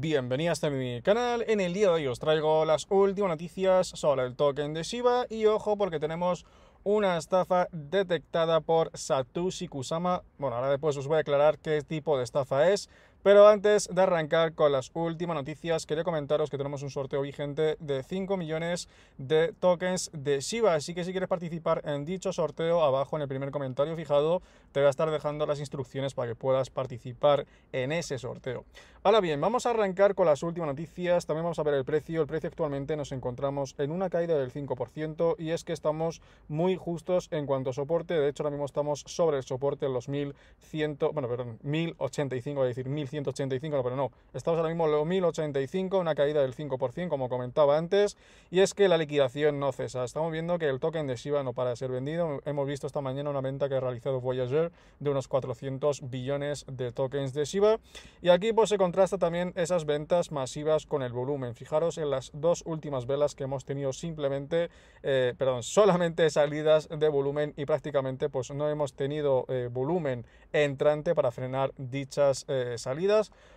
Bienvenidos a mi canal, en el día de hoy os traigo las últimas noticias sobre el token de Shiba y ojo porque tenemos una estafa detectada por Satoshi Kusama, bueno ahora después os voy a aclarar qué tipo de estafa es, pero antes de arrancar con las últimas noticias, quería comentaros que tenemos un sorteo vigente de 5 millones de tokens de Shiba. Así que si quieres participar en dicho sorteo, abajo en el primer comentario fijado te voy a estar dejando las instrucciones para que puedas participar en ese sorteo. Ahora bien, vamos a arrancar con las últimas noticias. También vamos a ver el precio. El precio actualmente nos encontramos en una caída del 5% y es que estamos muy justos en cuanto a soporte. De hecho, ahora mismo estamos sobre el soporte en los 1100, bueno, perdón, 1085, es decir, 1100 185 no, pero no, estamos ahora mismo en los 1.085, una caída del 5%, como comentaba antes, y es que la liquidación no cesa. Estamos viendo que el token de Shiba no para de ser vendido. Hemos visto esta mañana una venta que ha realizado Voyager de unos 400 billones de tokens de Shiba, y aquí pues se contrasta también esas ventas masivas con el volumen. Fijaros en las dos últimas velas que hemos tenido simplemente, eh, perdón, solamente salidas de volumen y prácticamente pues no hemos tenido eh, volumen entrante para frenar dichas eh, salidas.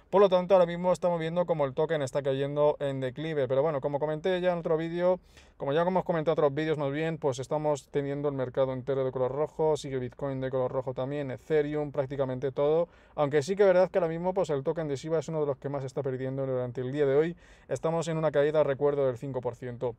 Por lo tanto, ahora mismo estamos viendo como el token está cayendo en declive. Pero bueno, como comenté ya en otro vídeo, como ya hemos comentado en otros vídeos más bien, pues estamos teniendo el mercado entero de color rojo, sigue Bitcoin de color rojo también, Ethereum, prácticamente todo. Aunque sí que es verdad que ahora mismo pues el token de Shiba es uno de los que más está perdiendo durante el día de hoy. Estamos en una caída, recuerdo, del 5%.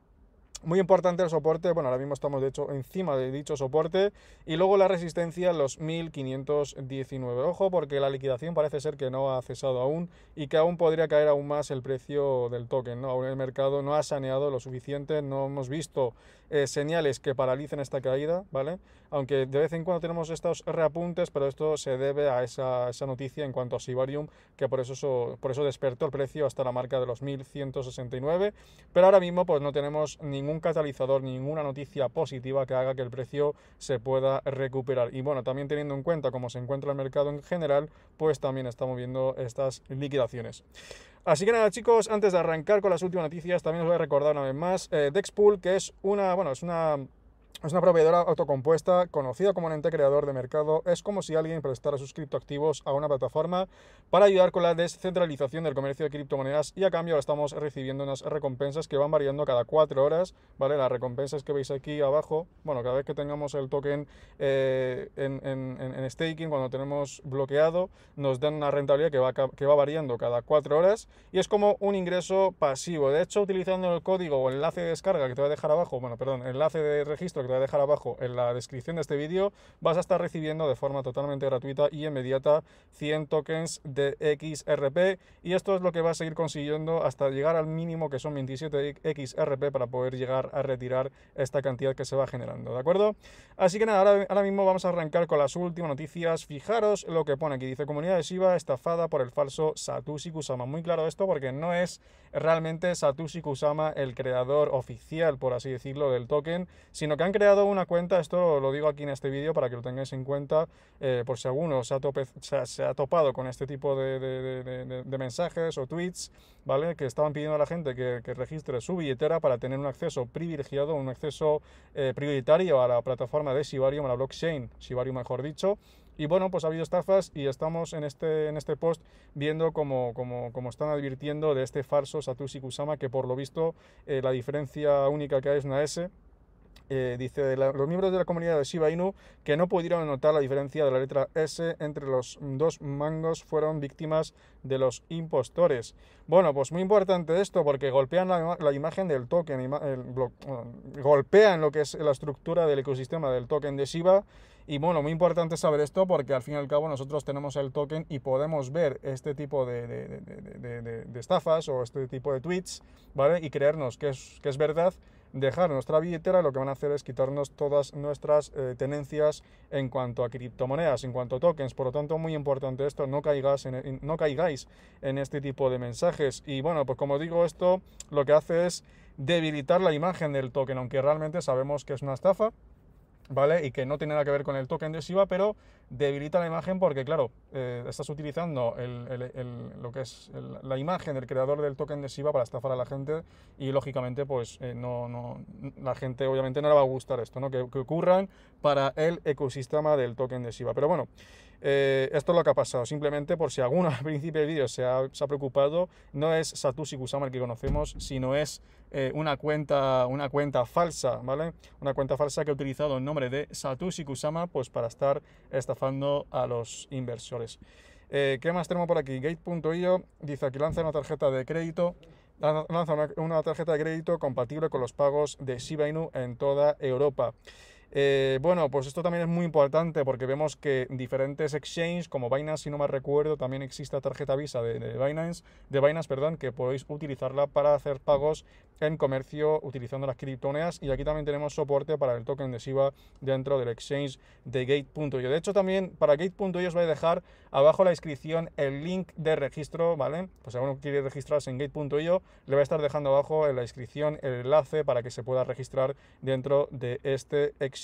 Muy importante el soporte, bueno, ahora mismo estamos de hecho encima de dicho soporte y luego la resistencia los 1519. Ojo porque la liquidación parece ser que no ha cesado aún y que aún podría caer aún más el precio del token, ¿no? Aún el mercado no ha saneado lo suficiente, no hemos visto eh, señales que paralicen esta caída, ¿vale? Aunque de vez en cuando tenemos estos reapuntes, pero esto se debe a esa, noticia en cuanto a Sibarium, que por eso, por eso despertó el precio hasta la marca de los 1169, pero ahora mismo pues no tenemos ningún catalizador, ninguna noticia positiva que haga que el precio se pueda recuperar. Y bueno, también teniendo en cuenta cómo se encuentra el mercado en general, pues también estamos viendo estas liquidaciones. Así que nada, chicos, antes de arrancar con las últimas noticias, también os voy a recordar una vez más eh, Dexpool, que es una, bueno, es una es una proveedora autocompuesta conocida como un ente creador de mercado. Es como si alguien prestara sus criptoactivos a una plataforma para ayudar con la descentralización del comercio de criptomonedas y a cambio ahora estamos recibiendo unas recompensas que van variando cada cuatro horas. ¿vale? Las recompensas que veis aquí abajo, bueno, cada vez que tengamos el token eh, en, en, en, staking, cuando tenemos bloqueado, nos dan una rentabilidad que va, que va variando cada cuatro horas y es como un ingreso pasivo. De hecho, utilizando el código o enlace de descarga que te voy a dejar abajo, bueno, perdón, enlace de registro que voy a dejar abajo en la descripción de este vídeo, vas a estar recibiendo de forma totalmente gratuita y inmediata 100 tokens de XRP y esto es lo que vas a seguir consiguiendo hasta llegar al mínimo que son 27 XRP para poder llegar a retirar esta cantidad que se va generando, ¿de acuerdo? Así que nada, ahora, mismo vamos a arrancar con las últimas noticias. Fijaros lo que pone aquí, dice comunidad de Shiba estafada por el falso Satoshi Kusama. Muy claro esto porque no es realmente Satoshi Kusama el creador oficial, por así decirlo, del token, sino que han creado una cuenta, esto lo, digo aquí en este vídeo para que lo tengáis en cuenta, eh, por si alguno se ha, topado con este tipo de, mensajes o tweets, ¿vale? Que estaban pidiendo a la gente que, registre su billetera para tener un acceso privilegiado, un acceso eh, prioritario a la plataforma de Shibarium, a la blockchain, Shibarium mejor dicho, y bueno, pues ha habido estafas y estamos en este, en este post viendo como están advirtiendo de este falso Satoshi Kusama, que por lo visto eh, la diferencia única que hay es una S, eh, dice los miembros de la comunidad de Shiba Inu que no pudieron notar la diferencia de la letra S entre los dos mangos fueron víctimas de los impostores. Bueno, pues muy importante esto porque golpean la, imagen del token, eh, golpean lo que es la estructura del ecosistema del token de Shiba. Y bueno, muy importante saber esto porque al fin y al cabo nosotros tenemos el token y podemos ver este tipo de, estafas o este tipo de tweets, ¿vale? Y creernos que es, que es verdad dejar nuestra billetera, lo que van a hacer es quitarnos todas nuestras eh, tenencias en cuanto a criptomonedas, en cuanto a tokens. Por lo tanto, muy importante esto, no, caigas e, no caigáis en este tipo de mensajes. Y bueno, pues como digo, esto lo que hace es debilitar la imagen del token, aunque realmente sabemos que es una estafa ¿vale? Y que no tiene nada que ver con el token de Shiba, pero debilita la imagen porque, claro, eh, estás utilizando lo que es la imagen del creador del token de Shiba para estafar a la gente y, lógicamente, pues eh, no, no, la gente obviamente no le va a gustar esto, ¿no? Que, ocurran para el ecosistema del token de Shiba. Pero bueno, eh, esto es lo que ha pasado, simplemente por si alguno al principio del vídeo se ha, preocupado, no es Satoshi Kusama el que conocemos, sino es eh, una, cuenta, una cuenta falsa, ¿vale? Una cuenta falsa que ha utilizado el nombre de Satoshi Kusama pues, para estar estafando a los inversores. Eh, ¿Qué más tenemos por aquí? Gate.io dice que lanza una tarjeta de crédito una, una, tarjeta de crédito compatible con los pagos de Shiba Inu en toda Europa. Eh, bueno, pues esto también es muy importante porque vemos que diferentes exchanges como Binance, si no me recuerdo, también existe tarjeta Visa de, Binance, de Binance, perdón, que podéis utilizarla para hacer pagos en comercio utilizando las criptomonedas y aquí también tenemos soporte para el token de SIBA dentro del exchange de Gate.io. De hecho, también para Gate.io os voy a dejar abajo en la descripción el link de registro, ¿vale? Pues si alguno quiere registrarse en Gate.io, le va a estar dejando abajo en la descripción el enlace para que se pueda registrar dentro de este exchange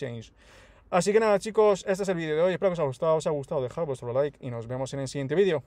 Así que nada chicos, este es el vídeo de hoy, espero que os haya gustado, os ha gustado, dejad vuestro like y nos vemos en el siguiente vídeo.